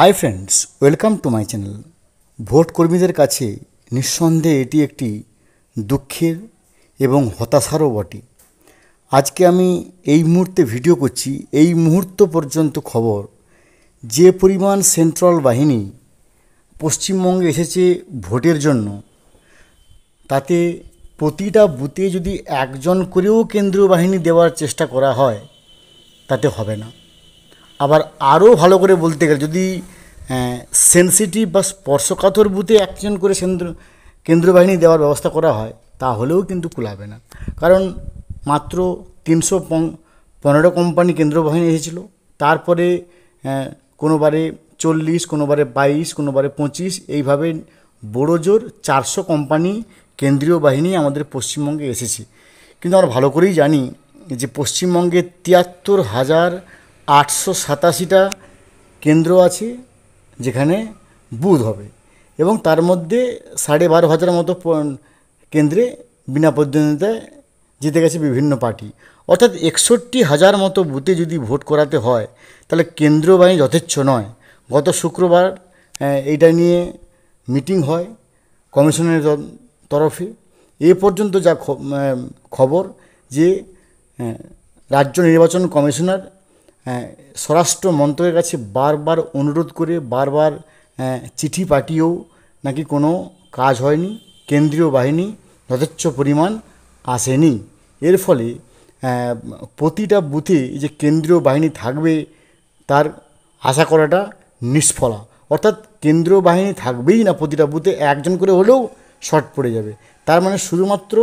high friends welcome to my channel vote কর্মীদের কাছে নিঃসন্দেহে এটি একটি দুঃখের এবং হতাশারও বটে আজকে আমি এই মুহূর্তে ভিডিও করছি এই মুহূর্ত পর্যন্ত খবর যে পরিমাণ সেন্ট্রাল বাহিনী পশ্চিমবঙ্গে এসেছে ভোটের জন্য তাতে প্রতিটা বুথে যদি একজন করেও কেন্দ্রীয় বাহিনী দেওয়ার চেষ্টা করা হয় তাতে হবে না আবার আরও ভালো করে বলতে গেলে যদি সেন্সিটিভ হ্যাঁ, বা স্পর্শকাতর বুথে একজন করে কেন্দ্র কেন্দ্রবাহিনী দেওয়ার ব্যবস্থা করা হয় তাহলেও কিন্তু কুলাবে না কারণ মাত্র তিনশো পনেরো কোম্পানি কেন্দ্রবাহিনী এসেছিল তারপরে হ্যাঁ, কোনোবারে চল্লিশ কোনোবারে বাইশ কোনোবারে পঁচিশ এইভাবে বড় জোর চারশো কোম্পানি কেন্দ্রীয় বাহিনী আমাদের পশ্চিমবঙ্গে এসেছে কিন্তু আমরা ভালো করেই জানি যে পশ্চিমবঙ্গে তিয়াত্তর হাজার আটশো সাতাশিটা কেন্দ্র আছে যেখানে বুথ হবে এবং তার মধ্যে সাড়ে বারো হাজার মতো কেন্দ্রে বিনা প্রতিদ্বন্দ্বিতায় জিতে গেছে বিভিন্ন পার্টি অর্থাৎ একষট্টি হাজার মতো বুথে যদি ভোট করাতে হয় তাহলে কেন্দ্র বাহিনী যথেচ্ছ নয় গত শুক্রবার এইটা নিয়ে মিটিং হয় কমিশনের তরফে এ পর্যন্ত যা খবর যে রাজ্য নির্বাচন কমিশনার হ্যাঁ, স্বরাষ্ট্র মন্ত্রকের কাছে বারবার অনুরোধ করে বারবার হ্যাঁ, চিঠি পাঠিয়েও নাকি কোনো কাজ হয়নি কেন্দ্রীয় বাহিনী যথেচ্ছ পরিমাণ আসেনি এর ফলে হ্যাঁ, প্রতিটা বুথে যে কেন্দ্রীয় বাহিনী থাকবে তার আশা করাটা নিষ্ফলা অর্থাৎ কেন্দ্রীয় বাহিনী থাকবেই না প্রতিটা বুথে একজন করে হলেও শর্ট পড়ে যাবে তার মানে শুধুমাত্র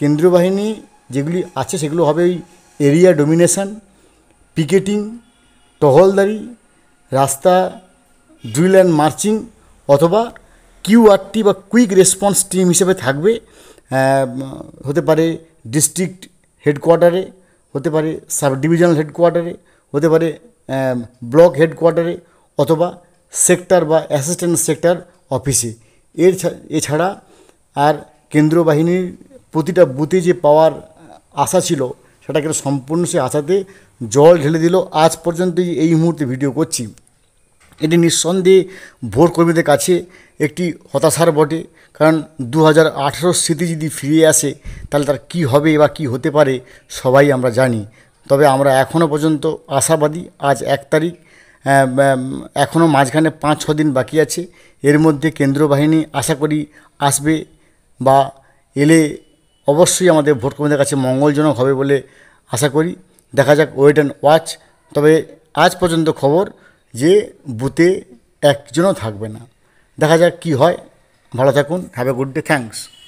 কেন্দ্রীয় বাহিনী যেগুলি আছে সেগুলো হবে ওই এরিয়া ডোমিনেশন পিকেটিং টহলদারি রাস্তা ড্রিল অ্যান্ড মার্চিং অথবা কিউআরটি বা কুইক রেসপন্স টিম হিসেবে থাকবে হতে পারে ডিস্ট্রিক্ট হেডকোয়ার্টারে হতে পারে সাব ডিভিশনাল হেডকোয়ার্টারে হতে পারে ব্লক হেডকোয়ার্টারে অথবা সেক্টর বা অ্যাসিস্ট্যান্ট সেক্টর অফিসে এর এছাড়া আর কেন্দ্র বাহিনীর প্রতিটা বুথে যে পাওয়ার আশা ছিল সেটাকে সম্পূর্ণ সে আশাতে জল ঢেলে দিল আজ পর্যন্ত এই মুহূর্তে ভিডিও করছি এটি নিঃসন্দেহে ভোট কর্মীদের কাছে একটি হতাশার বটে কারণ দু হাজার স্মৃতি যদি ফিরে আসে তাহলে তার কি হবে বা কি হতে পারে সবাই আমরা জানি তবে আমরা এখনও পর্যন্ত আশাবাদী আজ এক তারিখ এখনও মাঝখানে পাঁচ ছ দিন বাকি আছে এর মধ্যে কেন্দ্র বাহিনী আশা করি আসবে বা এলে অবশ্যই আমাদের ভোট কর্মীদের কাছে মঙ্গলজনক হবে বলে আশা করি দেখা যাক ওয়েট অ্যান্ড ওয়াচ তবে আজ পর্যন্ত খবর যে বুথে একজনও থাকবে না দেখা যাক কি হয় ভালো থাকুন have a good day thanks